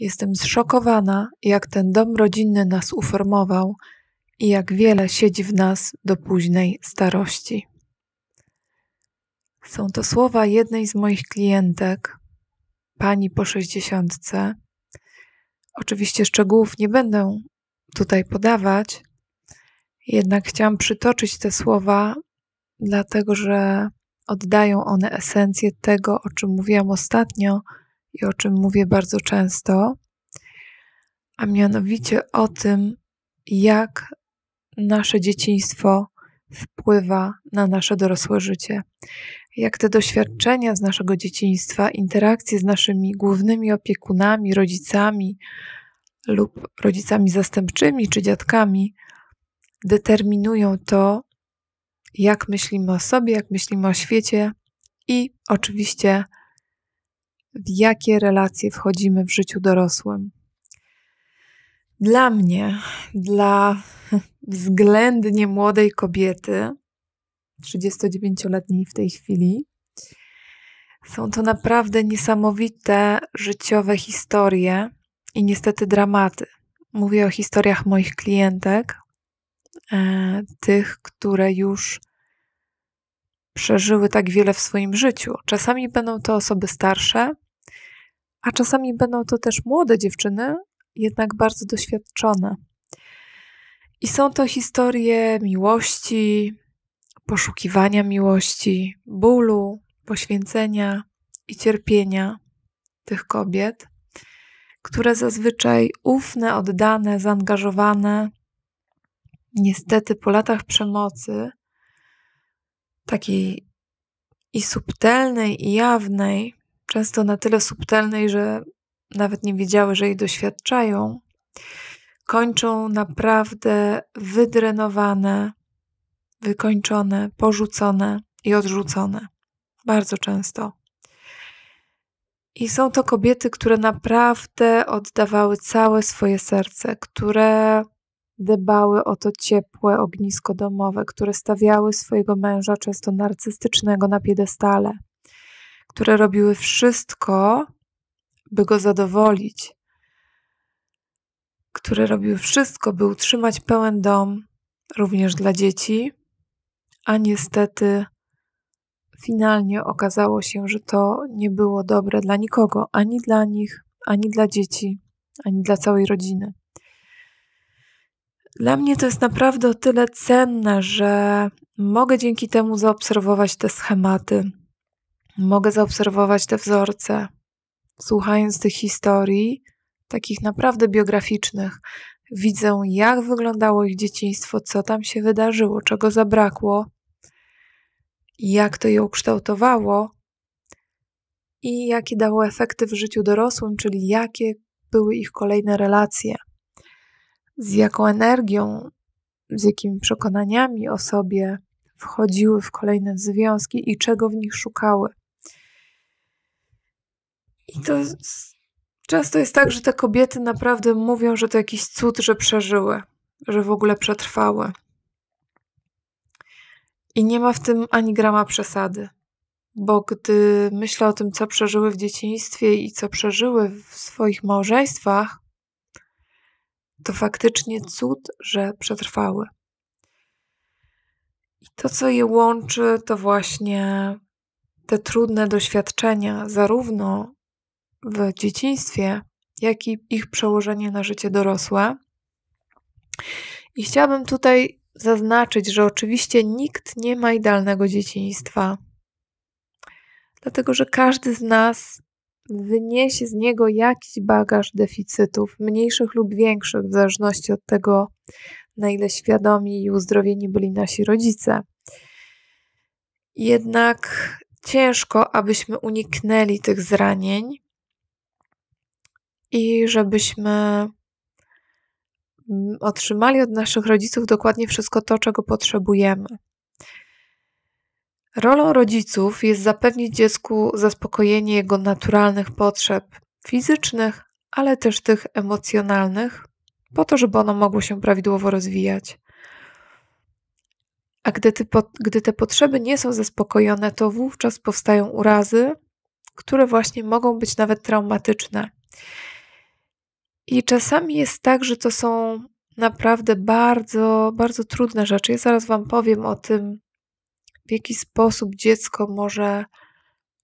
Jestem zszokowana, jak ten dom rodzinny nas uformował i jak wiele siedzi w nas do późnej starości. Są to słowa jednej z moich klientek, pani po sześćdziesiątce. Oczywiście szczegółów nie będę tutaj podawać, jednak chciałam przytoczyć te słowa, dlatego że oddają one esencję tego, o czym mówiłam ostatnio – i o czym mówię bardzo często, a mianowicie o tym, jak nasze dzieciństwo wpływa na nasze dorosłe życie. Jak te doświadczenia z naszego dzieciństwa, interakcje z naszymi głównymi opiekunami, rodzicami lub rodzicami zastępczymi czy dziadkami determinują to, jak myślimy o sobie, jak myślimy o świecie i oczywiście w jakie relacje wchodzimy w życiu dorosłym. Dla mnie, dla względnie młodej kobiety, 39-letniej w tej chwili, są to naprawdę niesamowite życiowe historie i niestety dramaty. Mówię o historiach moich klientek, e, tych, które już przeżyły tak wiele w swoim życiu. Czasami będą to osoby starsze, a czasami będą to też młode dziewczyny, jednak bardzo doświadczone. I są to historie miłości, poszukiwania miłości, bólu, poświęcenia i cierpienia tych kobiet, które zazwyczaj ufne, oddane, zaangażowane, niestety po latach przemocy, takiej i subtelnej, i jawnej, często na tyle subtelnej, że nawet nie wiedziały, że jej doświadczają, kończą naprawdę wydrenowane, wykończone, porzucone i odrzucone. Bardzo często. I są to kobiety, które naprawdę oddawały całe swoje serce, które dbały o to ciepłe ognisko domowe, które stawiały swojego męża, często narcystycznego, na piedestale które robiły wszystko, by go zadowolić, które robiły wszystko, by utrzymać pełen dom również dla dzieci, a niestety finalnie okazało się, że to nie było dobre dla nikogo, ani dla nich, ani dla dzieci, ani dla całej rodziny. Dla mnie to jest naprawdę o tyle cenne, że mogę dzięki temu zaobserwować te schematy, Mogę zaobserwować te wzorce, słuchając tych historii, takich naprawdę biograficznych. Widzę, jak wyglądało ich dzieciństwo, co tam się wydarzyło, czego zabrakło, jak to je ukształtowało i jakie dało efekty w życiu dorosłym, czyli jakie były ich kolejne relacje, z jaką energią, z jakimi przekonaniami o sobie wchodziły w kolejne związki i czego w nich szukały. I to często jest tak, że te kobiety naprawdę mówią, że to jakiś cud, że przeżyły, że w ogóle przetrwały. I nie ma w tym ani grama przesady, bo gdy myślę o tym, co przeżyły w dzieciństwie i co przeżyły w swoich małżeństwach, to faktycznie cud, że przetrwały. I to, co je łączy, to właśnie te trudne doświadczenia, zarówno w dzieciństwie, jak i ich przełożenie na życie dorosłe. I chciałabym tutaj zaznaczyć, że oczywiście nikt nie ma idealnego dzieciństwa, dlatego że każdy z nas wyniesie z niego jakiś bagaż deficytów, mniejszych lub większych, w zależności od tego, na ile świadomi i uzdrowieni byli nasi rodzice. Jednak ciężko, abyśmy uniknęli tych zranień, i żebyśmy mm, otrzymali od naszych rodziców dokładnie wszystko to, czego potrzebujemy. Rolą rodziców jest zapewnić dziecku zaspokojenie jego naturalnych potrzeb fizycznych, ale też tych emocjonalnych, po to, żeby ono mogło się prawidłowo rozwijać. A gdy, ty, gdy te potrzeby nie są zaspokojone, to wówczas powstają urazy, które właśnie mogą być nawet traumatyczne. I czasami jest tak, że to są naprawdę bardzo, bardzo trudne rzeczy. Ja zaraz Wam powiem o tym, w jaki sposób dziecko może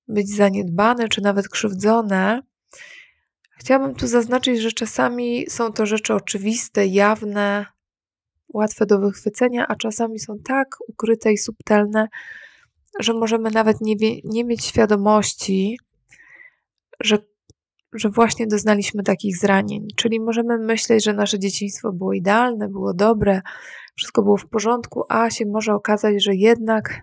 być zaniedbane czy nawet krzywdzone. Chciałabym tu zaznaczyć, że czasami są to rzeczy oczywiste, jawne, łatwe do wychwycenia, a czasami są tak ukryte i subtelne, że możemy nawet nie, nie mieć świadomości, że że właśnie doznaliśmy takich zranień. Czyli możemy myśleć, że nasze dzieciństwo było idealne, było dobre, wszystko było w porządku, a się może okazać, że jednak,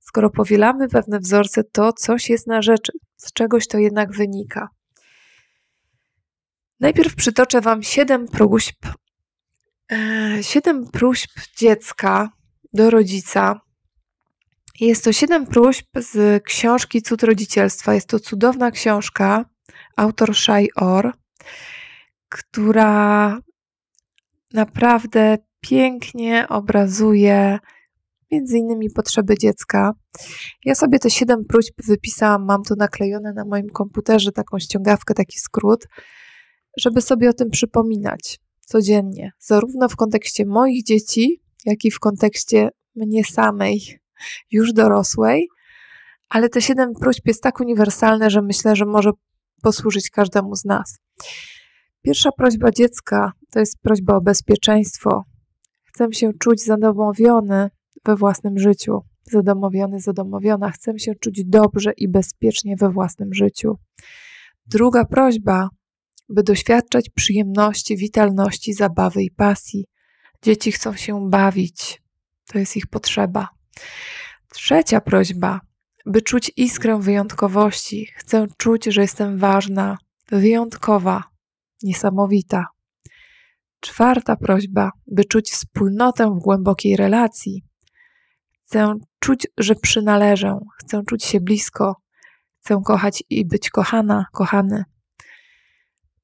skoro powielamy pewne wzorce, to coś jest na rzeczy, z czegoś to jednak wynika. Najpierw przytoczę Wam siedem próśb. E, siedem próśb dziecka do rodzica. Jest to siedem próśb z książki Cud Rodzicielstwa. Jest to cudowna książka, autor Shai Or, która naprawdę pięknie obrazuje między innymi potrzeby dziecka. Ja sobie te 7 próśb wypisałam, mam tu naklejone na moim komputerze taką ściągawkę, taki skrót, żeby sobie o tym przypominać codziennie, zarówno w kontekście moich dzieci, jak i w kontekście mnie samej, już dorosłej. Ale te 7 próśb jest tak uniwersalne, że myślę, że może posłużyć każdemu z nas. Pierwsza prośba dziecka to jest prośba o bezpieczeństwo. Chcę się czuć zadomowiony we własnym życiu. Zadomowiony, zadomowiona. Chcę się czuć dobrze i bezpiecznie we własnym życiu. Druga prośba, by doświadczać przyjemności, witalności, zabawy i pasji. Dzieci chcą się bawić. To jest ich potrzeba. Trzecia prośba, by czuć iskrę wyjątkowości, chcę czuć, że jestem ważna, wyjątkowa, niesamowita. Czwarta prośba, by czuć wspólnotę w głębokiej relacji. Chcę czuć, że przynależę, chcę czuć się blisko, chcę kochać i być kochana, kochany.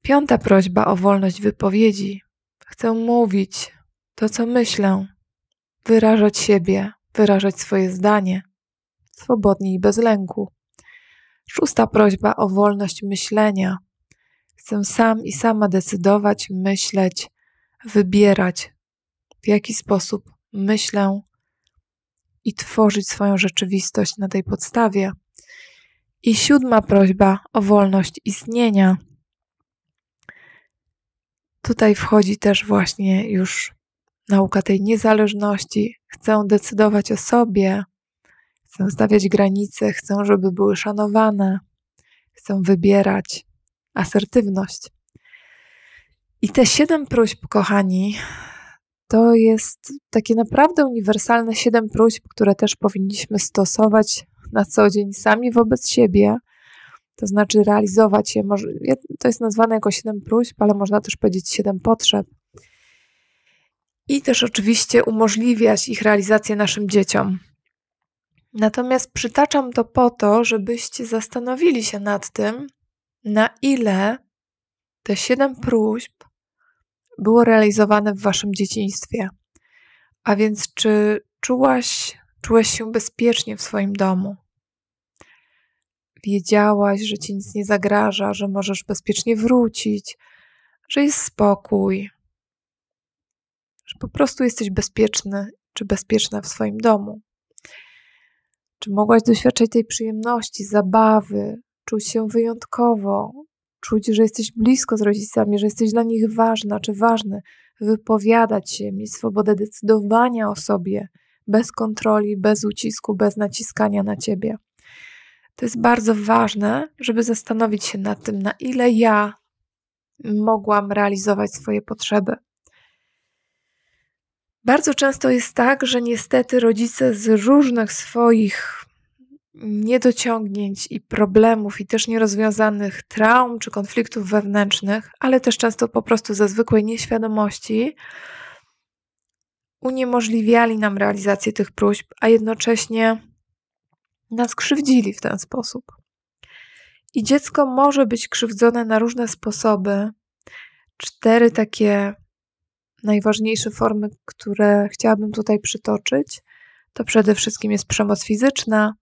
Piąta prośba o wolność wypowiedzi. Chcę mówić to, co myślę, wyrażać siebie, wyrażać swoje zdanie swobodnie i bez lęku. Szósta prośba o wolność myślenia. Chcę sam i sama decydować, myśleć, wybierać, w jaki sposób myślę i tworzyć swoją rzeczywistość na tej podstawie. I siódma prośba o wolność istnienia. Tutaj wchodzi też właśnie już nauka tej niezależności. Chcę decydować o sobie, Chcą stawiać granice, chcą, żeby były szanowane, chcą wybierać asertywność. I te siedem próśb, kochani, to jest takie naprawdę uniwersalne siedem próśb, które też powinniśmy stosować na co dzień sami wobec siebie, to znaczy realizować je. To jest nazwane jako siedem próśb, ale można też powiedzieć siedem potrzeb. I też oczywiście umożliwiać ich realizację naszym dzieciom. Natomiast przytaczam to po to, żebyście zastanowili się nad tym, na ile te siedem próśb było realizowane w waszym dzieciństwie. A więc czy czułaś, czułeś się bezpiecznie w swoim domu? Wiedziałaś, że ci nic nie zagraża, że możesz bezpiecznie wrócić, że jest spokój, że po prostu jesteś bezpieczny czy bezpieczna w swoim domu. Czy mogłaś doświadczać tej przyjemności, zabawy, czuć się wyjątkowo, czuć, że jesteś blisko z rodzicami, że jesteś dla nich ważna czy ważny, wypowiadać się, mieć swobodę decydowania o sobie, bez kontroli, bez ucisku, bez naciskania na ciebie. To jest bardzo ważne, żeby zastanowić się nad tym, na ile ja mogłam realizować swoje potrzeby, bardzo często jest tak, że niestety rodzice z różnych swoich niedociągnięć i problemów, i też nierozwiązanych traum czy konfliktów wewnętrznych, ale też często po prostu ze zwykłej nieświadomości, uniemożliwiali nam realizację tych próśb, a jednocześnie nas krzywdzili w ten sposób. I dziecko może być krzywdzone na różne sposoby. Cztery takie najważniejsze formy, które chciałabym tutaj przytoczyć, to przede wszystkim jest przemoc fizyczna,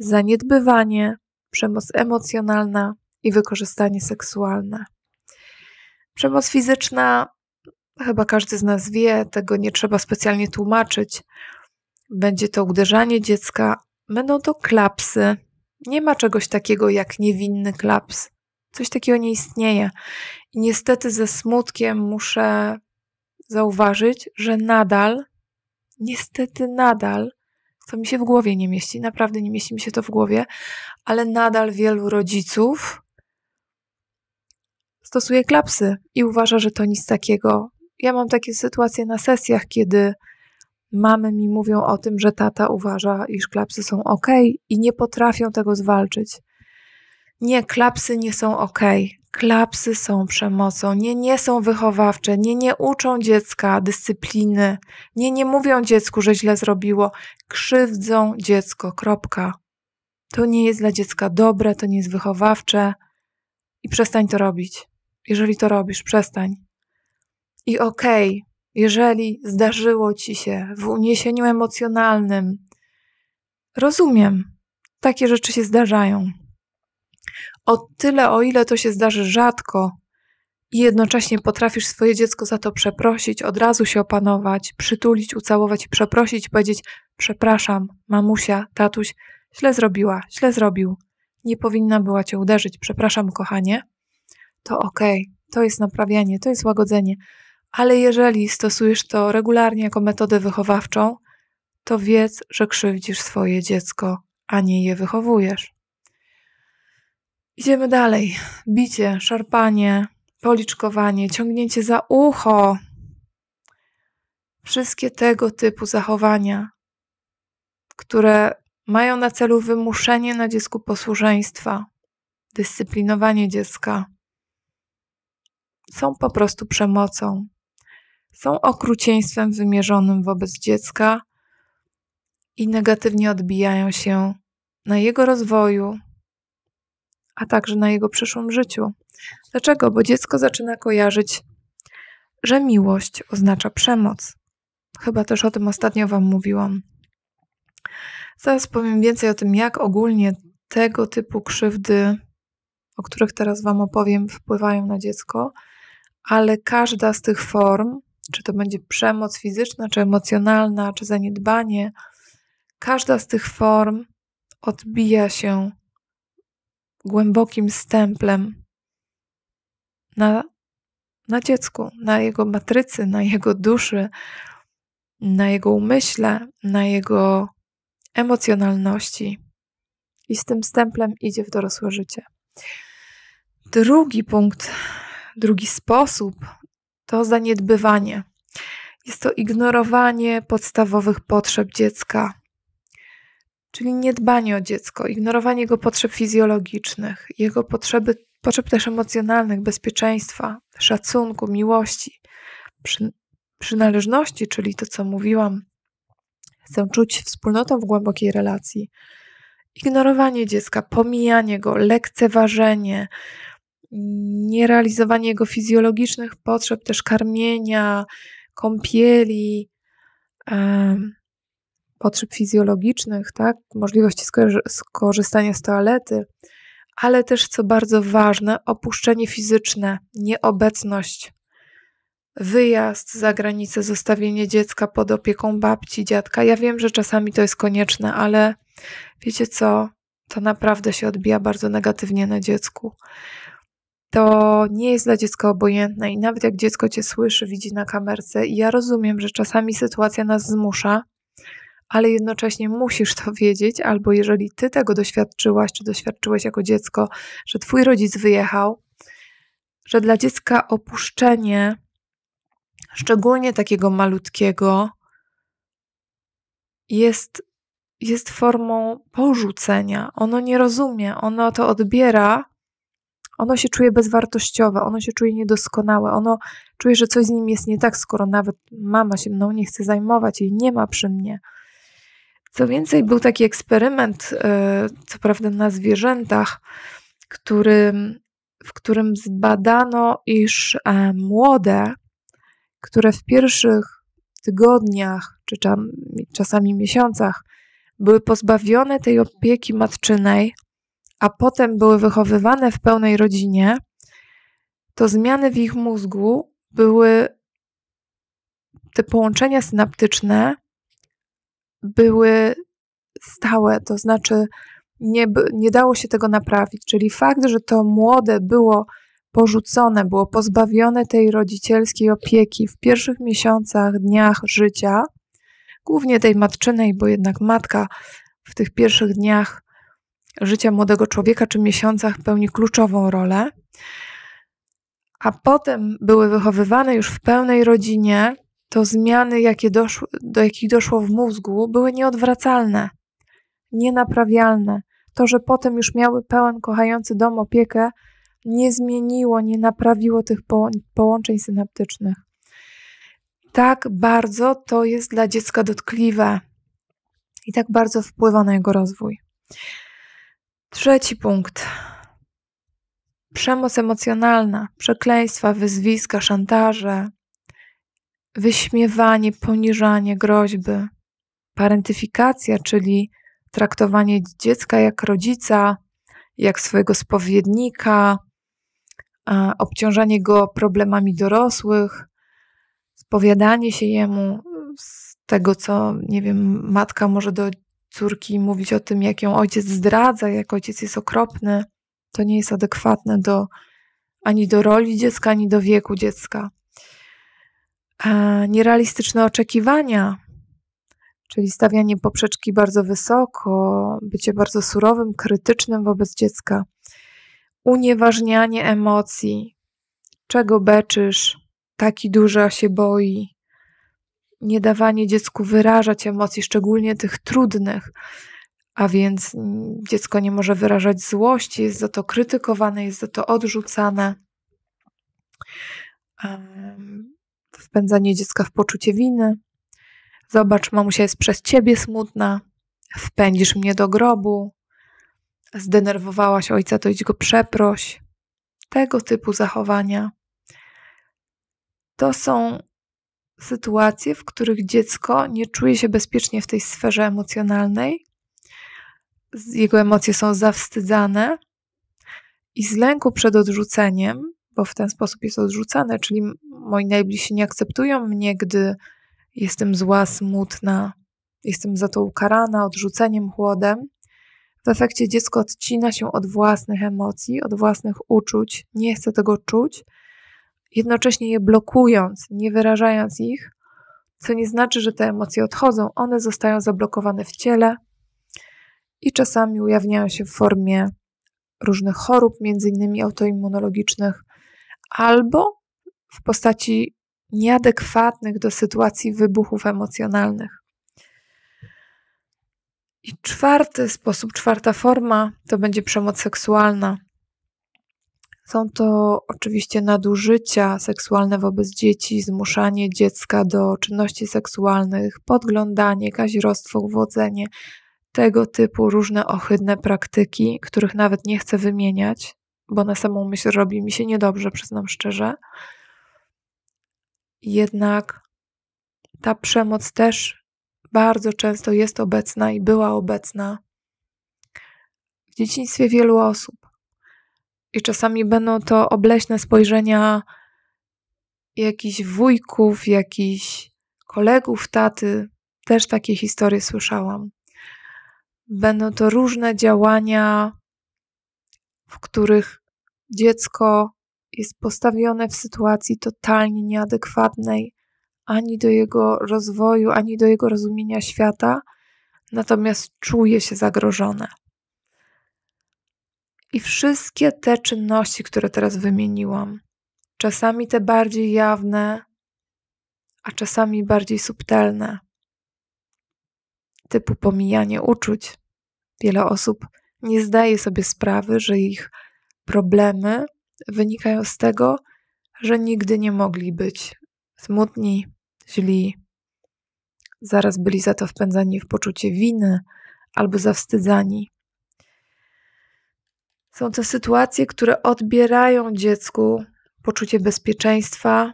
zaniedbywanie, przemoc emocjonalna i wykorzystanie seksualne. Przemoc fizyczna, chyba każdy z nas wie, tego nie trzeba specjalnie tłumaczyć. Będzie to uderzanie dziecka, będą to klapsy. Nie ma czegoś takiego jak niewinny klaps. Coś takiego nie istnieje. I niestety ze smutkiem muszę zauważyć, że nadal, niestety nadal, to mi się w głowie nie mieści, naprawdę nie mieści mi się to w głowie, ale nadal wielu rodziców stosuje klapsy i uważa, że to nic takiego. Ja mam takie sytuacje na sesjach, kiedy mamy mi mówią o tym, że tata uważa, iż klapsy są ok i nie potrafią tego zwalczyć. Nie, klapsy nie są ok. Klapsy są przemocą, nie, nie są wychowawcze, nie, nie uczą dziecka dyscypliny, nie, nie mówią dziecku, że źle zrobiło, krzywdzą dziecko, kropka. To nie jest dla dziecka dobre, to nie jest wychowawcze i przestań to robić. Jeżeli to robisz, przestań. I okej, okay, jeżeli zdarzyło ci się w uniesieniu emocjonalnym, rozumiem, takie rzeczy się zdarzają o tyle, o ile to się zdarzy rzadko i jednocześnie potrafisz swoje dziecko za to przeprosić, od razu się opanować, przytulić, ucałować i przeprosić, powiedzieć: Przepraszam, mamusia, tatuś, źle zrobiła, źle zrobił, nie powinna była cię uderzyć, przepraszam, kochanie, to okej, okay, to jest naprawianie, to jest łagodzenie. Ale jeżeli stosujesz to regularnie jako metodę wychowawczą, to wiedz, że krzywdzisz swoje dziecko, a nie je wychowujesz. Idziemy dalej. Bicie, szarpanie, policzkowanie, ciągnięcie za ucho. Wszystkie tego typu zachowania, które mają na celu wymuszenie na dziecku posłuszeństwa, dyscyplinowanie dziecka, są po prostu przemocą. Są okrucieństwem wymierzonym wobec dziecka i negatywnie odbijają się na jego rozwoju, a także na jego przyszłym życiu. Dlaczego? Bo dziecko zaczyna kojarzyć, że miłość oznacza przemoc. Chyba też o tym ostatnio Wam mówiłam. Zaraz powiem więcej o tym, jak ogólnie tego typu krzywdy, o których teraz Wam opowiem, wpływają na dziecko, ale każda z tych form, czy to będzie przemoc fizyczna, czy emocjonalna, czy zaniedbanie, każda z tych form odbija się głębokim stemplem na, na dziecku, na jego matrycy, na jego duszy, na jego umyśle, na jego emocjonalności. I z tym stemplem idzie w dorosłe życie. Drugi punkt, drugi sposób to zaniedbywanie. Jest to ignorowanie podstawowych potrzeb dziecka czyli niedbanie o dziecko, ignorowanie jego potrzeb fizjologicznych, jego potrzeby, potrzeb też emocjonalnych, bezpieczeństwa, szacunku, miłości, przy, przynależności, czyli to, co mówiłam, chcę czuć wspólnotą w głębokiej relacji. Ignorowanie dziecka, pomijanie go, lekceważenie, nierealizowanie jego fizjologicznych potrzeb, też karmienia, kąpieli, um, potrzeb fizjologicznych, tak, możliwości skorzystania z toalety, ale też, co bardzo ważne, opuszczenie fizyczne, nieobecność, wyjazd za granicę, zostawienie dziecka pod opieką babci, dziadka. Ja wiem, że czasami to jest konieczne, ale wiecie co? To naprawdę się odbija bardzo negatywnie na dziecku. To nie jest dla dziecka obojętne i nawet jak dziecko cię słyszy, widzi na kamerce, ja rozumiem, że czasami sytuacja nas zmusza, ale jednocześnie musisz to wiedzieć, albo jeżeli ty tego doświadczyłaś, czy doświadczyłeś jako dziecko, że twój rodzic wyjechał, że dla dziecka opuszczenie, szczególnie takiego malutkiego, jest, jest formą porzucenia. Ono nie rozumie, ono to odbiera, ono się czuje bezwartościowe, ono się czuje niedoskonałe, ono czuje, że coś z nim jest nie tak, skoro nawet mama się mną nie chce zajmować, jej nie ma przy mnie. Co więcej, był taki eksperyment, e, co prawda na zwierzętach, który, w którym zbadano, iż e, młode, które w pierwszych tygodniach czy czasami miesiącach były pozbawione tej opieki matczynej, a potem były wychowywane w pełnej rodzinie, to zmiany w ich mózgu były te połączenia synaptyczne były stałe, to znaczy nie, nie dało się tego naprawić. Czyli fakt, że to młode było porzucone, było pozbawione tej rodzicielskiej opieki w pierwszych miesiącach, dniach życia, głównie tej matczynej, bo jednak matka w tych pierwszych dniach życia młodego człowieka czy miesiącach pełni kluczową rolę, a potem były wychowywane już w pełnej rodzinie, to zmiany, jakie doszło, do jakich doszło w mózgu, były nieodwracalne, nienaprawialne. To, że potem już miały pełen kochający dom opiekę, nie zmieniło, nie naprawiło tych po, połączeń synaptycznych. Tak bardzo to jest dla dziecka dotkliwe i tak bardzo wpływa na jego rozwój. Trzeci punkt. Przemoc emocjonalna, przekleństwa, wyzwiska, szantaże, wyśmiewanie, poniżanie, groźby. Parentyfikacja, czyli traktowanie dziecka jak rodzica, jak swojego spowiednika, obciążanie go problemami dorosłych, spowiadanie się jemu z tego, co, nie wiem, matka może do córki mówić o tym, jak ją ojciec zdradza, jak ojciec jest okropny. To nie jest adekwatne do, ani do roli dziecka, ani do wieku dziecka. Nierealistyczne oczekiwania, czyli stawianie poprzeczki bardzo wysoko, bycie bardzo surowym, krytycznym wobec dziecka, unieważnianie emocji, czego beczysz, taki duża się boi, nie dawanie dziecku wyrażać emocji, szczególnie tych trudnych, a więc dziecko nie może wyrażać złości, jest za to krytykowane, jest za to odrzucane wpędzanie dziecka w poczucie winy. Zobacz, mamusia jest przez ciebie smutna, wpędzisz mnie do grobu, zdenerwowałaś ojca, to idź go przeproś. Tego typu zachowania to są sytuacje, w których dziecko nie czuje się bezpiecznie w tej sferze emocjonalnej, jego emocje są zawstydzane i z lęku przed odrzuceniem, bo w ten sposób jest odrzucane, czyli moi najbliżsi nie akceptują mnie, gdy jestem zła, smutna, jestem za to ukarana odrzuceniem, chłodem. W efekcie dziecko odcina się od własnych emocji, od własnych uczuć, nie chce tego czuć, jednocześnie je blokując, nie wyrażając ich, co nie znaczy, że te emocje odchodzą, one zostają zablokowane w ciele i czasami ujawniają się w formie różnych chorób, między innymi autoimmunologicznych, albo w postaci nieadekwatnych do sytuacji wybuchów emocjonalnych. I czwarty sposób, czwarta forma to będzie przemoc seksualna. Są to oczywiście nadużycia seksualne wobec dzieci, zmuszanie dziecka do czynności seksualnych, podglądanie, kaźrostwo, uwodzenie, tego typu różne ohydne praktyki, których nawet nie chcę wymieniać, bo na samą myśl robi mi się niedobrze, przyznam szczerze. Jednak ta przemoc też bardzo często jest obecna i była obecna w dzieciństwie wielu osób. I czasami będą to obleśne spojrzenia jakichś wujków, jakichś kolegów taty. Też takie historie słyszałam. Będą to różne działania, w których dziecko jest postawione w sytuacji totalnie nieadekwatnej ani do jego rozwoju, ani do jego rozumienia świata, natomiast czuje się zagrożone. I wszystkie te czynności, które teraz wymieniłam, czasami te bardziej jawne, a czasami bardziej subtelne, typu pomijanie uczuć. Wiele osób nie zdaje sobie sprawy, że ich problemy wynikają z tego, że nigdy nie mogli być smutni, źli. Zaraz byli za to wpędzani w poczucie winy albo zawstydzani. Są to sytuacje, które odbierają dziecku poczucie bezpieczeństwa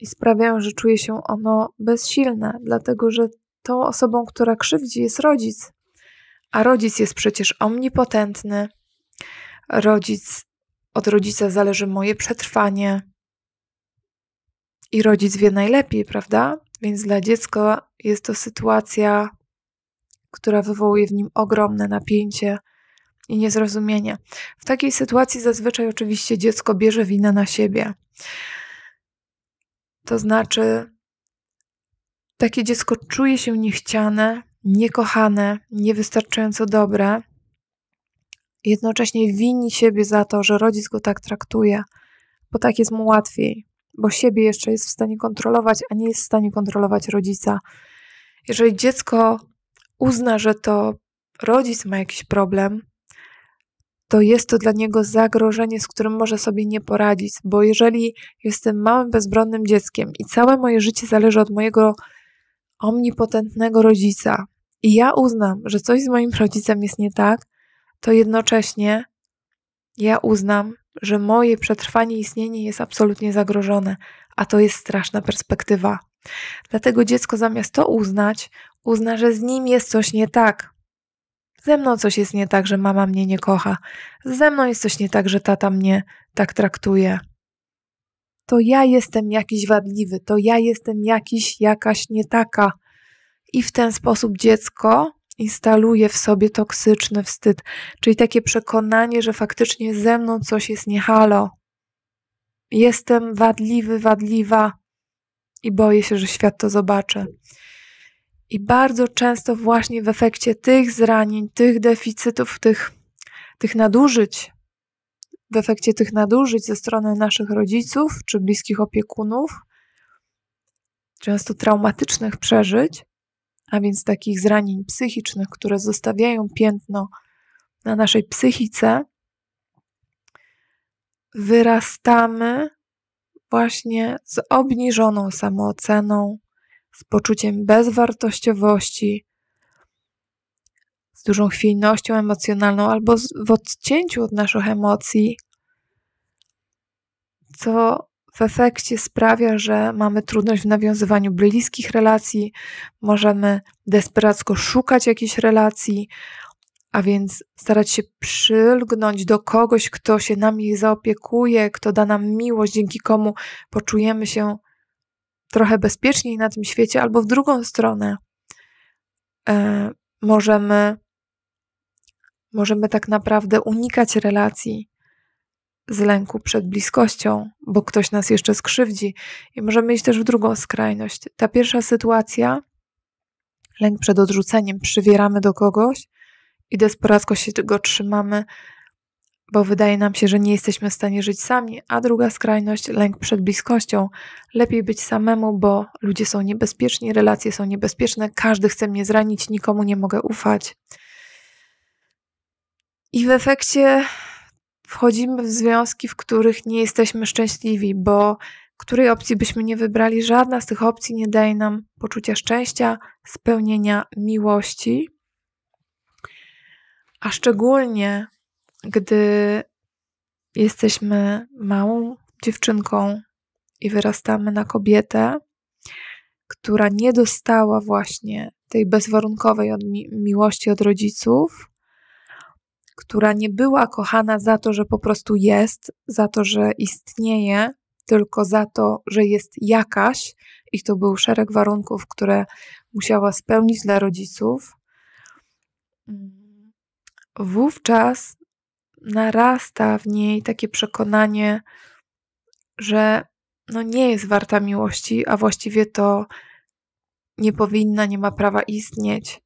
i sprawiają, że czuje się ono bezsilne, dlatego że tą osobą, która krzywdzi, jest rodzic. A rodzic jest przecież omnipotentny. Rodzic od rodzica zależy moje przetrwanie. I rodzic wie najlepiej, prawda? Więc dla dziecka jest to sytuacja, która wywołuje w nim ogromne napięcie i niezrozumienie. W takiej sytuacji zazwyczaj oczywiście dziecko bierze winę na siebie. To znaczy, takie dziecko czuje się niechciane, niekochane, niewystarczająco dobre jednocześnie wini siebie za to, że rodzic go tak traktuje, bo tak jest mu łatwiej, bo siebie jeszcze jest w stanie kontrolować, a nie jest w stanie kontrolować rodzica. Jeżeli dziecko uzna, że to rodzic ma jakiś problem, to jest to dla niego zagrożenie, z którym może sobie nie poradzić, bo jeżeli jestem małym, bezbronnym dzieckiem i całe moje życie zależy od mojego omnipotentnego rodzica, i ja uznam, że coś z moim rodzicem jest nie tak, to jednocześnie ja uznam, że moje przetrwanie istnienie jest absolutnie zagrożone, a to jest straszna perspektywa. Dlatego dziecko zamiast to uznać, uzna, że z nim jest coś nie tak. Ze mną coś jest nie tak, że mama mnie nie kocha. Ze mną jest coś nie tak, że tata mnie tak traktuje. To ja jestem jakiś wadliwy, to ja jestem jakiś, jakaś nie taka. I w ten sposób dziecko instaluje w sobie toksyczny wstyd, czyli takie przekonanie, że faktycznie ze mną coś jest niehalo. Jestem wadliwy, wadliwa i boję się, że świat to zobaczy. I bardzo często właśnie w efekcie tych zranień, tych deficytów, tych, tych nadużyć, w efekcie tych nadużyć ze strony naszych rodziców czy bliskich opiekunów, często traumatycznych przeżyć, a więc takich zranień psychicznych, które zostawiają piętno na naszej psychice, wyrastamy właśnie z obniżoną samooceną, z poczuciem bezwartościowości, z dużą chwiejnością emocjonalną albo w odcięciu od naszych emocji, co w efekcie sprawia, że mamy trudność w nawiązywaniu bliskich relacji, możemy desperacko szukać jakichś relacji, a więc starać się przylgnąć do kogoś, kto się nami zaopiekuje, kto da nam miłość, dzięki komu poczujemy się trochę bezpieczniej na tym świecie, albo w drugą stronę. E, możemy, możemy tak naprawdę unikać relacji, z lęku przed bliskością, bo ktoś nas jeszcze skrzywdzi, i możemy iść też w drugą skrajność. Ta pierwsza sytuacja, lęk przed odrzuceniem, przywieramy do kogoś i desperacko się tego trzymamy, bo wydaje nam się, że nie jesteśmy w stanie żyć sami, a druga skrajność lęk przed bliskością. Lepiej być samemu, bo ludzie są niebezpieczni, relacje są niebezpieczne, każdy chce mnie zranić, nikomu nie mogę ufać. I w efekcie wchodzimy w związki, w których nie jesteśmy szczęśliwi, bo której opcji byśmy nie wybrali, żadna z tych opcji nie daje nam poczucia szczęścia, spełnienia miłości. A szczególnie, gdy jesteśmy małą dziewczynką i wyrastamy na kobietę, która nie dostała właśnie tej bezwarunkowej od mi miłości od rodziców, która nie była kochana za to, że po prostu jest, za to, że istnieje, tylko za to, że jest jakaś, i to był szereg warunków, które musiała spełnić dla rodziców, wówczas narasta w niej takie przekonanie, że no nie jest warta miłości, a właściwie to nie powinna, nie ma prawa istnieć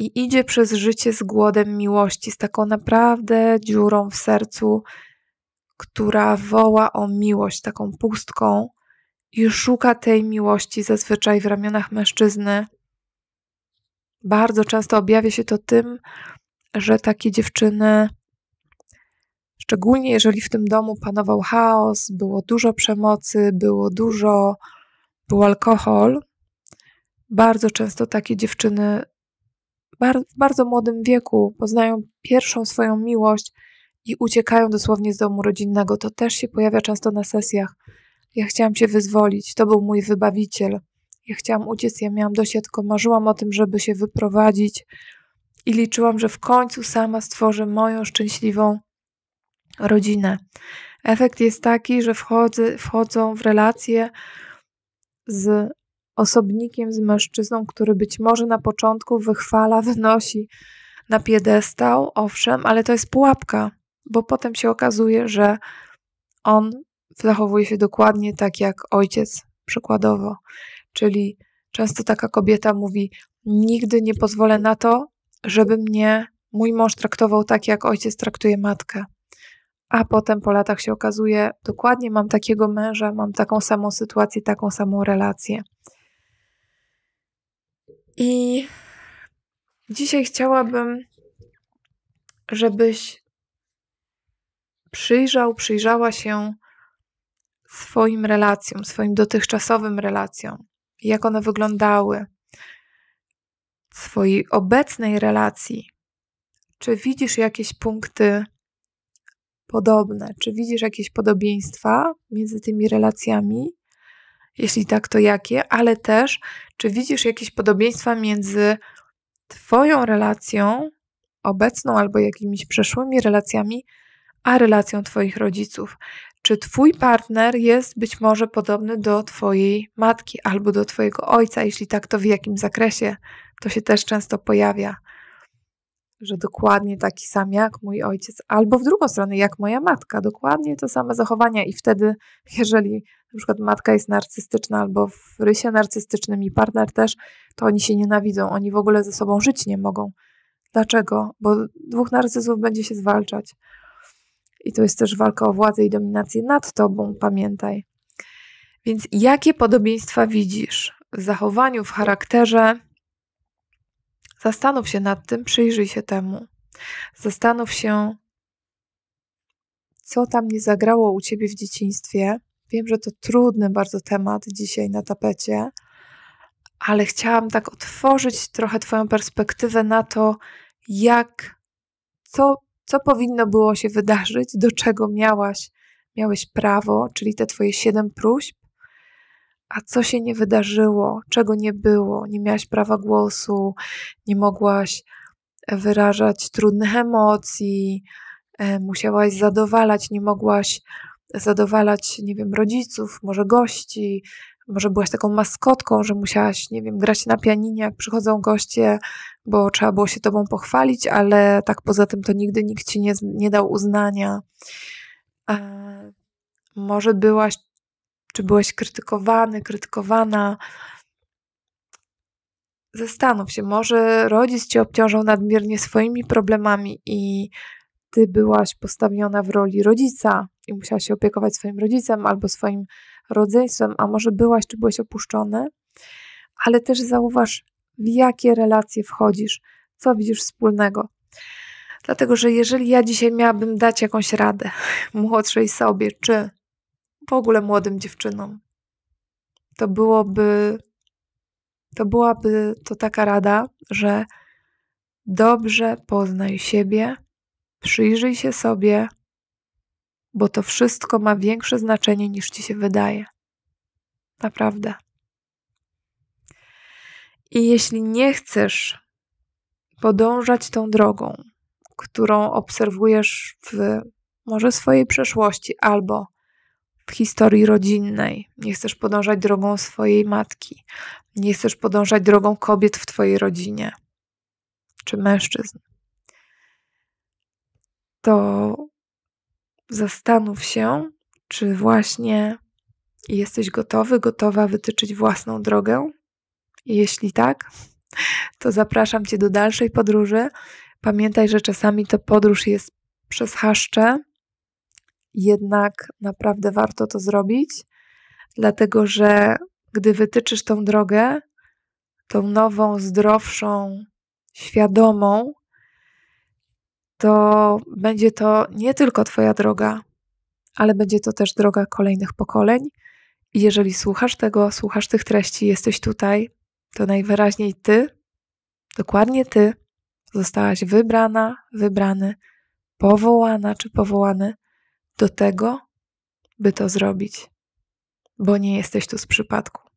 i idzie przez życie z głodem miłości, z taką naprawdę dziurą w sercu, która woła o miłość, taką pustką i szuka tej miłości zazwyczaj w ramionach mężczyzny. Bardzo często objawia się to tym, że takie dziewczyny, szczególnie jeżeli w tym domu panował chaos, było dużo przemocy, było dużo, był alkohol, bardzo często takie dziewczyny bar- w bardzo młodym wieku poznają pierwszą swoją miłość i uciekają dosłownie z domu rodzinnego. To też się pojawia często na sesjach. Ja chciałam się wyzwolić, to był mój wybawiciel. Ja chciałam uciec, ja miałam dość, tylko marzyłam o tym, żeby się wyprowadzić i liczyłam, że w końcu sama stworzę moją szczęśliwą rodzinę. Efekt jest taki, że wchodzę, wchodzą w relacje z osobnikiem z mężczyzną, który być może na początku wychwala, wynosi na piedestał, owszem, ale to jest pułapka, bo potem się okazuje, że on zachowuje się dokładnie tak jak ojciec, przykładowo. Czyli często taka kobieta mówi: Nigdy nie pozwolę na to, żeby mnie mój mąż traktował tak, jak ojciec traktuje matkę. A potem po latach się okazuje, dokładnie mam takiego męża, mam taką samą sytuację, taką samą relację. I dzisiaj chciałabym, żebyś przyjrzał, przyjrzała się swoim relacjom, swoim dotychczasowym relacjom, jak one wyglądały, swojej obecnej relacji. Czy widzisz jakieś punkty podobne, czy widzisz jakieś podobieństwa między tymi relacjami? Jeśli tak, to jakie? Ale też, czy widzisz jakieś podobieństwa między Twoją relacją obecną albo jakimiś przeszłymi relacjami, a relacją Twoich rodziców? Czy Twój partner jest być może podobny do Twojej matki albo do Twojego ojca? Jeśli tak, to w jakim zakresie? To się też często pojawia, że dokładnie taki sam jak mój ojciec, albo w drugą stronę jak moja matka, dokładnie to same zachowania, i wtedy, jeżeli na przykład matka jest narcystyczna albo w rysie narcystycznym i partner też, to oni się nienawidzą, oni w ogóle ze sobą żyć nie mogą. Dlaczego? Bo dwóch narcyzów będzie się zwalczać. I to jest też walka o władzę i dominację nad tobą, pamiętaj. Więc jakie podobieństwa widzisz w zachowaniu, w charakterze? Zastanów się nad tym, przyjrzyj się temu. Zastanów się, co tam nie zagrało u ciebie w dzieciństwie, Wiem, że to trudny bardzo temat dzisiaj na tapecie, ale chciałam tak otworzyć trochę Twoją perspektywę na to, jak, co, co powinno było się wydarzyć, do czego miałaś, miałeś prawo, czyli te Twoje siedem próśb, a co się nie wydarzyło, czego nie było, nie miałaś prawa głosu, nie mogłaś e, wyrażać trudnych emocji, e, musiałaś zadowalać, nie mogłaś zadowalać, nie wiem, rodziców, może gości, może byłaś taką maskotką, że musiałaś, nie wiem, grać na pianinie, jak przychodzą goście, bo trzeba było się tobą pochwalić, ale tak poza tym to nigdy nikt ci nie, nie dał uznania. może byłaś, czy byłeś krytykowany, krytykowana. Zastanów się, może rodzic cię obciążał nadmiernie swoimi problemami i ty byłaś postawiona w roli rodzica i musiałaś się opiekować swoim rodzicem albo swoim rodzeństwem, a może byłaś czy byłeś opuszczony, ale też zauważ, w jakie relacje wchodzisz, co widzisz wspólnego. Dlatego, że jeżeli ja dzisiaj miałabym dać jakąś radę młodszej sobie, czy w ogóle młodym dziewczynom, to byłoby, to byłaby to taka rada, że dobrze poznaj siebie, Przyjrzyj się sobie, bo to wszystko ma większe znaczenie niż ci się wydaje. Naprawdę. I jeśli nie chcesz podążać tą drogą, którą obserwujesz w może swojej przeszłości albo w historii rodzinnej, nie chcesz podążać drogą swojej matki, nie chcesz podążać drogą kobiet w twojej rodzinie czy mężczyzn, to zastanów się, czy właśnie jesteś gotowy, gotowa wytyczyć własną drogę. Jeśli tak, to zapraszam Cię do dalszej podróży. Pamiętaj, że czasami to podróż jest przez haszcze, jednak naprawdę warto to zrobić, dlatego że gdy wytyczysz tą drogę, tą nową, zdrowszą, świadomą, to będzie to nie tylko Twoja droga, ale będzie to też droga kolejnych pokoleń. I jeżeli słuchasz tego, słuchasz tych treści, jesteś tutaj, to najwyraźniej Ty, dokładnie Ty, zostałaś wybrana, wybrany, powołana czy powołany do tego, by to zrobić, bo nie jesteś tu z przypadku.